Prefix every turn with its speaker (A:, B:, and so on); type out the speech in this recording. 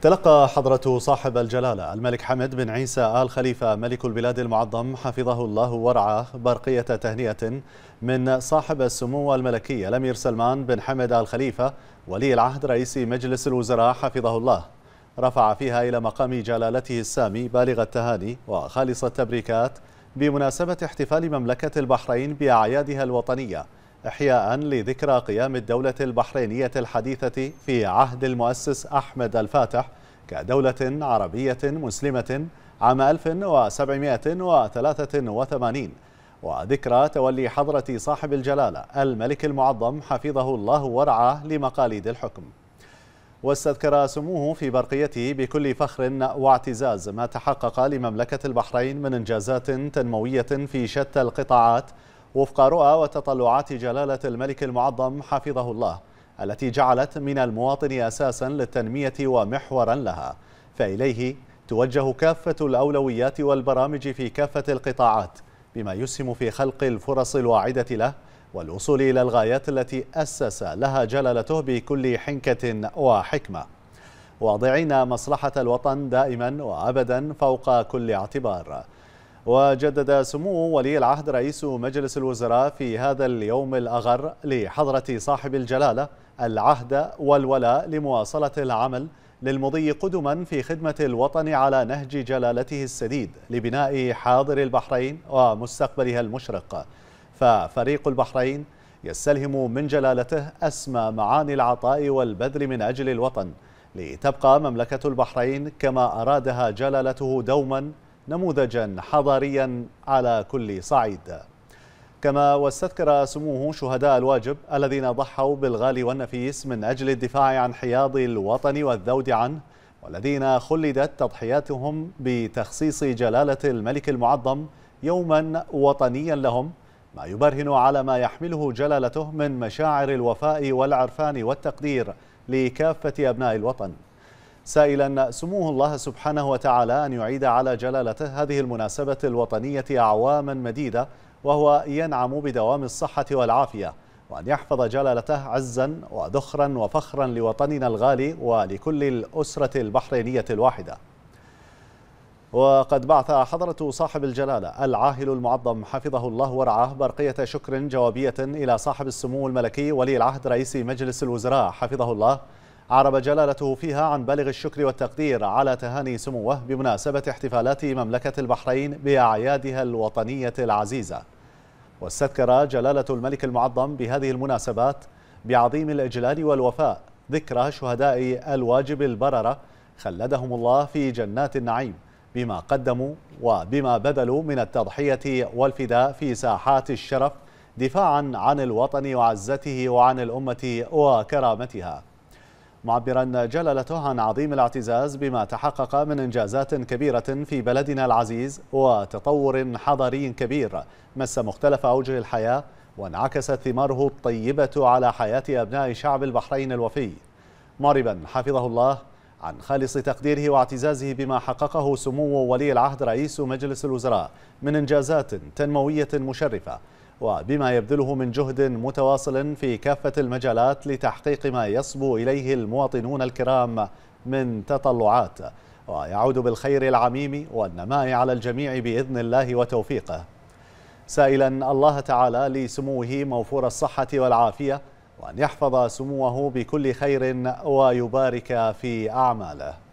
A: تلقى حضرة صاحب الجلالة الملك حمد بن عيسى آل خليفة ملك البلاد المعظم حفظه الله ورعاه برقية تهنئة من صاحب السمو الملكي الأمير سلمان بن حمد آل خليفة ولي العهد رئيس مجلس الوزراء حفظه الله رفع فيها إلى مقام جلالته السامي بالغ التهاني وخالص التبريكات بمناسبة احتفال مملكة البحرين بأعيادها الوطنية إحياء لذكرى قيام الدولة البحرينية الحديثة في عهد المؤسس أحمد الفاتح كدولة عربية مسلمة عام 1783 وذكرى تولي حضرة صاحب الجلالة الملك المعظم حفظه الله ورعاه لمقاليد الحكم واستذكر سموه في برقيته بكل فخر واعتزاز ما تحقق لمملكة البحرين من إنجازات تنموية في شتى القطاعات وفق رؤى وتطلعات جلالة الملك المعظم حفظه الله التي جعلت من المواطن أساسا للتنمية ومحورا لها فإليه توجه كافة الأولويات والبرامج في كافة القطاعات بما يسهم في خلق الفرص الواعدة له والوصول إلى الغايات التي أسس لها جلالته بكل حنكة وحكمة واضعين مصلحة الوطن دائما وأبدا فوق كل اعتبار وجدد سمو ولي العهد رئيس مجلس الوزراء في هذا اليوم الأغر لحضرة صاحب الجلالة العهد والولاء لمواصلة العمل للمضي قدما في خدمة الوطن على نهج جلالته السديد لبناء حاضر البحرين ومستقبلها المشرق ففريق البحرين يستلهم من جلالته أسمى معاني العطاء والبذل من أجل الوطن لتبقى مملكة البحرين كما أرادها جلالته دوما نموذجا حضاريا على كل صعيد كما واستذكر سموه شهداء الواجب الذين ضحوا بالغالي والنفيس من أجل الدفاع عن حياض الوطن والذود عنه والذين خلدت تضحياتهم بتخصيص جلالة الملك المعظم يوما وطنيا لهم ما يبرهن على ما يحمله جلالته من مشاعر الوفاء والعرفان والتقدير لكافة أبناء الوطن سائلا سموه الله سبحانه وتعالى أن يعيد على جلالته هذه المناسبة الوطنية أعواما مديدة وهو ينعم بدوام الصحة والعافية وأن يحفظ جلالته عزا وذخرا وفخرا لوطننا الغالي ولكل الأسرة البحرينية الواحدة وقد بعث حضرة صاحب الجلالة العاهل المعظم حفظه الله ورعاه برقية شكر جوابية إلى صاحب السمو الملكي ولي العهد رئيس مجلس الوزراء حفظه الله أعرب جلالته فيها عن بالغ الشكر والتقدير على تهاني سموه بمناسبة احتفالات مملكة البحرين بأعيادها الوطنية العزيزة واستذكر جلالة الملك المعظم بهذه المناسبات بعظيم الإجلال والوفاء ذكرى شهداء الواجب البررة خلدهم الله في جنات النعيم بما قدموا وبما بذلوا من التضحية والفداء في ساحات الشرف دفاعا عن الوطن وعزته وعن الأمة وكرامتها معبرا جلالته عن عظيم الاعتزاز بما تحقق من إنجازات كبيرة في بلدنا العزيز وتطور حضري كبير مس مختلف أوجه الحياة وانعكست ثماره الطيبة على حياة أبناء شعب البحرين الوفي معربا حفظه الله عن خالص تقديره واعتزازه بما حققه سمو ولي العهد رئيس مجلس الوزراء من إنجازات تنموية مشرفة وبما يبذله من جهد متواصل في كافة المجالات لتحقيق ما يصبو إليه المواطنون الكرام من تطلعات ويعود بالخير العميم والنماء على الجميع بإذن الله وتوفيقه سائلا الله تعالى لسموه موفور الصحة والعافية وأن يحفظ سموه بكل خير ويبارك في أعماله